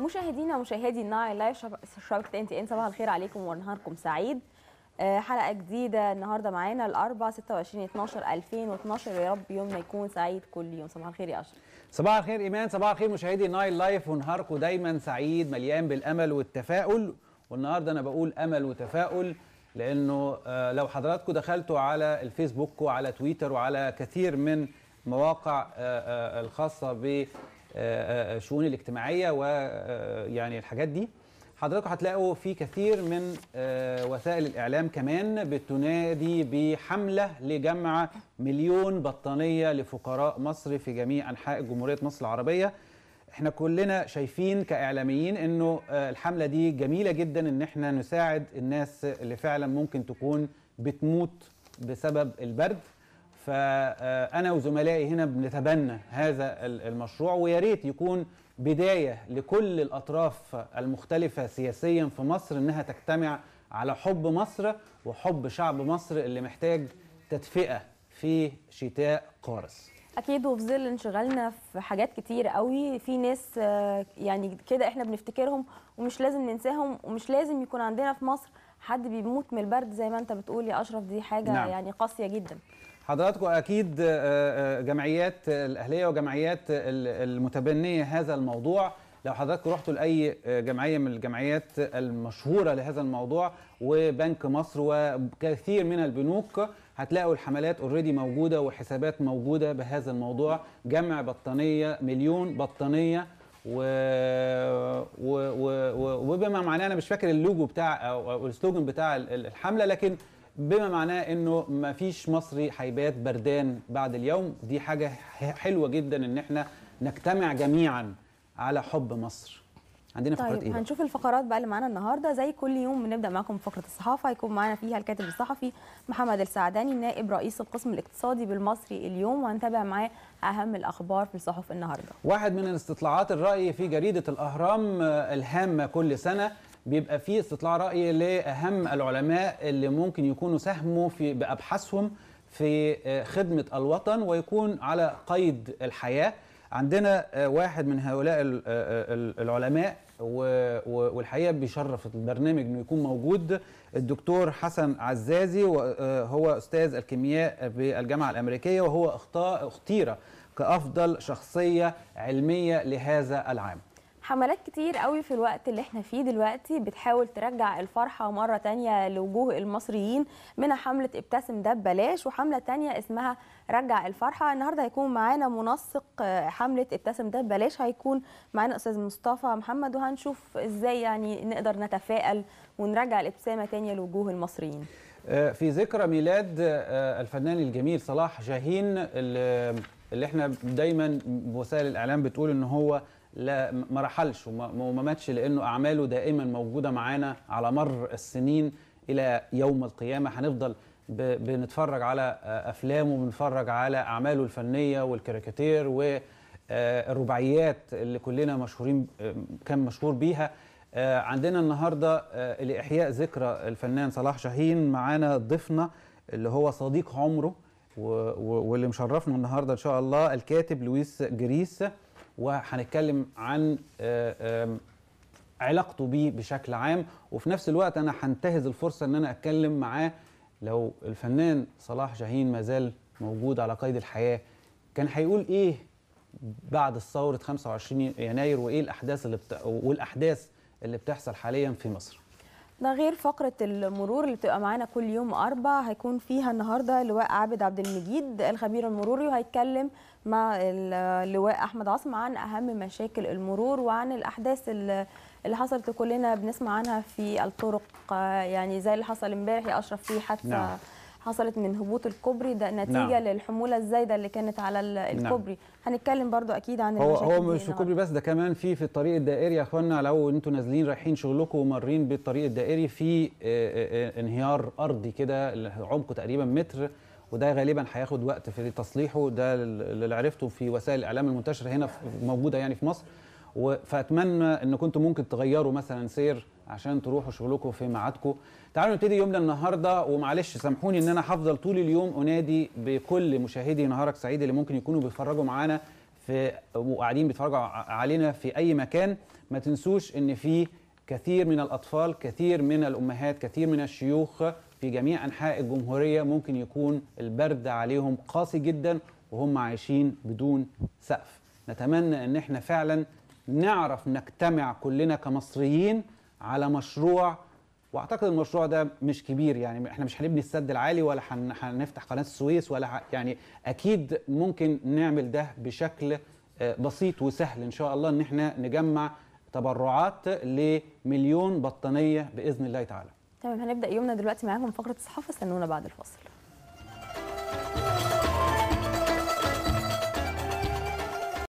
مشاهدينا ومشاهدي النايل لايف شبكه ان تي ان صباح الخير عليكم ونهاركم سعيد آه، حلقه جديده النهارده معانا الاربعاء 26 12 2012 يا رب يومنا يكون سعيد كل يوم صباح الخير يا اشرف صباح الخير ايمان صباح الخير مشاهدي نايل لايف ونهاركم دايما سعيد مليان بالامل والتفاؤل والنهارده انا بقول امل وتفاؤل لانه آه، لو حضراتكم دخلتوا على الفيسبوك وعلى تويتر وعلى كثير من مواقع آه، الخاصه الشؤون الاجتماعيه ويعني آه، الحاجات دي حضراتكم هتلاقوا في كثير من آه، وسائل الاعلام كمان بتنادي بحمله لجمع مليون بطانيه لفقراء مصر في جميع انحاء جمهوريه مصر العربيه احنا كلنا شايفين كاعلاميين انه آه، الحمله دي جميله جدا ان احنا نساعد الناس اللي فعلا ممكن تكون بتموت بسبب البرد فأنا وزملائي هنا بنتبنى هذا المشروع ويا ريت يكون بداية لكل الأطراف المختلفة سياسيا في مصر إنها تجتمع على حب مصر وحب شعب مصر اللي محتاج تدفئة في شتاء قارس اكيد وفي ظل انشغالنا في حاجات كتير قوي في ناس آه، يعني كده احنا بنفتكرهم ومش لازم ننساهم ومش لازم يكون عندنا في مصر حد بيموت من البرد زي ما انت بتقول يا اشرف دي حاجه نعم. يعني قاسيه جدا حضراتكم اكيد آه، آه، جمعيات الاهليه وجمعيات المتبنيه هذا الموضوع لو حضراتكم رحتوا لاي آه، جمعيه من الجمعيات المشهوره لهذا الموضوع وبنك مصر وكثير من البنوك هتلاقوا الحملات اوريدي موجوده وحسابات موجوده بهذا الموضوع جمع بطانيه مليون بطانيه و... و... و... وبما معناه انا مش فاكر اللوجو بتاع او السلوجن بتاع الحمله لكن بما معناه انه ما فيش مصري هيبات بردان بعد اليوم دي حاجه حلوه جدا ان احنا نجتمع جميعا على حب مصر عندنا طيب فقرات ايه هنشوف الفقرات بقى اللي معانا النهارده زي كل يوم بنبدا معاكم فقره الصحافه هيكون معانا فيها الكاتب الصحفي محمد السعداني نائب رئيس القسم الاقتصادي بالمصري اليوم وهنتابع معاه اهم الاخبار في الصحف النهارده واحد من الاستطلاعات الراي في جريده الاهرام آه، الهامه كل سنه بيبقى فيه استطلاع راي لاهم العلماء اللي ممكن يكونوا ساهموا في بابحاثهم في آه، خدمه الوطن ويكون على قيد الحياه عندنا آه، واحد من هؤلاء آه، العلماء والحقيقه بيشرف البرنامج انه يكون موجود الدكتور حسن عزازي وهو استاذ الكيمياء بالجامعه الامريكيه وهو اختير كافضل شخصيه علميه لهذا العام حملات كتير قوي في الوقت اللي احنا فيه دلوقتي بتحاول ترجع الفرحة مرة تانية لوجوه المصريين منها حملة ابتسم ده ببلاش وحملة تانية اسمها رجع الفرحة النهاردة هيكون معانا منسق آه، حملة ابتسم ده ببلاش هيكون معانا أستاذ مصطفى محمد وهنشوف ازاي يعني نقدر نتفائل ونرجع الابتسامة تانية لوجوه المصريين آه، في ذكرى ميلاد آه، الفنان الجميل صلاح جاهين اللي احنا دايما وسائل الاعلام بتقول ان هو لا ما رحلش وما ماتش لانه اعماله دائما موجوده معانا على مر السنين الى يوم القيامه هنفضل بنتفرج على آه، افلامه وبنتفرج على اعماله الفنيه والكاريكاتير والرباعيات آه، اللي كلنا مشهورين آه، كان مشهور بيها عندنا النهارده لاحياء ذكرى الفنان صلاح شاهين معانا ضيفنا اللي هو صديق عمره واللي مشرفنا النهارده ان شاء الله الكاتب لويس جريس وهنتكلم عن آه، علاقته بيه بشكل عام وفي نفس الوقت انا هنتهز الفرصه ان انا اتكلم معاه لو الفنان صلاح شاهين ما زال موجود على قيد الحياه كان هيقول ايه بعد ثوره 25 يناير وايه الاحداث اللي بت... والاحداث اللي بتحصل حاليا في مصر ده غير فقرة المرور اللي بتبقى معانا كل يوم أربع هيكون فيها النهاردة لواء عابد عبد المجيد الخبير المروري وهيتكلم مع اللواء أحمد عاصم عن أهم مشاكل المرور وعن الأحداث اللي حصلت كلنا بنسمع عنها في الطرق يعني زي اللي حصل امبارح يا أشرف فيه حادثة نعم. حصلت من هبوط الكوبري ده نتيجه نعم. للحموله الزايده اللي كانت على نعم. الكوبري نعم. هنتكلم برضو اكيد عن هو هو مش في نعم. الكوبري بس ده كمان في في الطريق الدائري يا اخوانا لو انتوا نازلين رايحين شغلكم ومارين بالطريق الدائري في آه، آه، آه، انهيار ارضي كده عمقه تقريبا متر وده غالبا هياخد وقت في تصليحه ده اللي عرفته في وسائل الاعلام المنتشره هنا موجوده يعني في مصر فاتمنى ان كنتم ممكن تغيروا مثلا سير عشان تروحوا شغلكم في ميعادكم تعالوا نبتدي يومنا النهارده ومعلش سامحوني ان انا هفضل طول اليوم انادي بكل مشاهدي نهارك سعيد اللي ممكن يكونوا بيتفرجوا معانا في وقاعدين بيتفرجوا علينا في اي مكان ما تنسوش ان في كثير من الاطفال كثير من الامهات كثير من الشيوخ في جميع انحاء الجمهوريه ممكن يكون البرد عليهم قاسي جدا وهم عايشين بدون سقف نتمنى ان احنا فعلا نعرف نجتمع كلنا كمصريين على مشروع واعتقد المشروع ده مش كبير يعني احنا مش هنبني السد العالي ولا هنفتح قناه السويس ولا ح... يعني اكيد ممكن نعمل ده بشكل آه، بسيط وسهل ان شاء الله ان احنا نجمع تبرعات لمليون بطانيه باذن الله تعالى. تمام هنبدا يومنا دلوقتي معاكم فقره الصحافه استنونا بعد الفاصل.